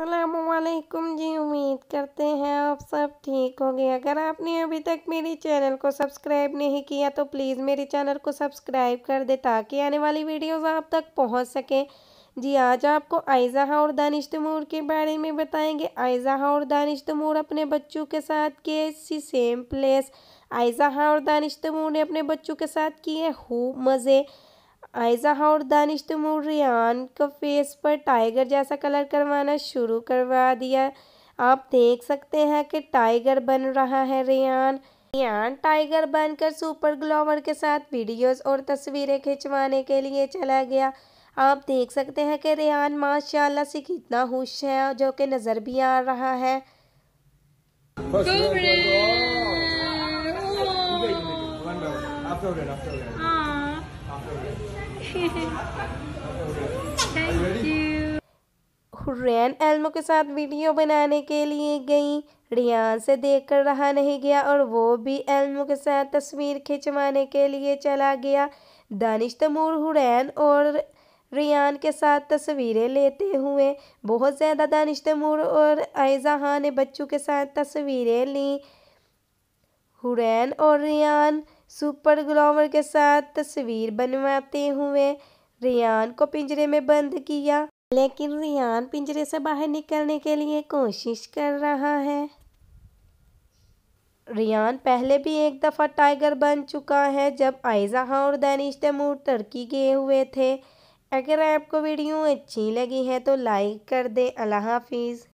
असलकुम जी उम्मीद करते हैं आप सब ठीक होंगे अगर आपने अभी तक मेरे चैनल को सब्सक्राइब नहीं किया तो प्लीज़ मेरे चैनल को सब्सक्राइब कर दे ताकि आने वाली वीडियोस आप तक पहुंच सकें जी आज आपको आयज़ा और दानिश तमूर के बारे में बताएंगे आयज़ा और दानिश तमूर अपने बच्चों के साथ किए सी सेम प्लेस आयज़ा और दानिश तमूर ने अपने बच्चों के साथ किए हु मज़े ऐसा और दानिश तैमूर रियान को फेस पर टाइगर जैसा कलर करवाना शुरू करवा दिया आप देख सकते हैं कि टाइगर बन रहा है रियान रियान टाइगर बनकर सुपर ग्लोवर के साथ वीडियोस और तस्वीरें खिंचवाने के लिए चला गया आप देख सकते हैं कि रियान माशाल्लाह से कितना खुश है जो कि नज़र भी आ रहा है Go थैंक यू रैन एल्मो के साथ वीडियो बनाने के लिए गई रियान से देख कर रहा नहीं गया और वो भी एल्मो के साथ तस्वीर खिंचवाने के लिए चला गया दानिश तमूर हुरैन और रियान के साथ तस्वीरें लेते हुए बहुत ज़्यादा दानिश तमूर और आयजा ने बच्चों के साथ तस्वीरें ली हुरैन और रियान सुपर ग्लोवर के साथ तस्वीर बनवाते हुए रियान को पिंजरे में बंद किया लेकिन रियान पिंजरे से बाहर निकलने के लिए कोशिश कर रहा है रियान पहले भी एक दफ़ा टाइगर बन चुका है जब आयजा और दानिश तैमूर टर्की गए हुए थे अगर आपको वीडियो अच्छी लगी है तो लाइक कर दें अल्लाह हाफिज़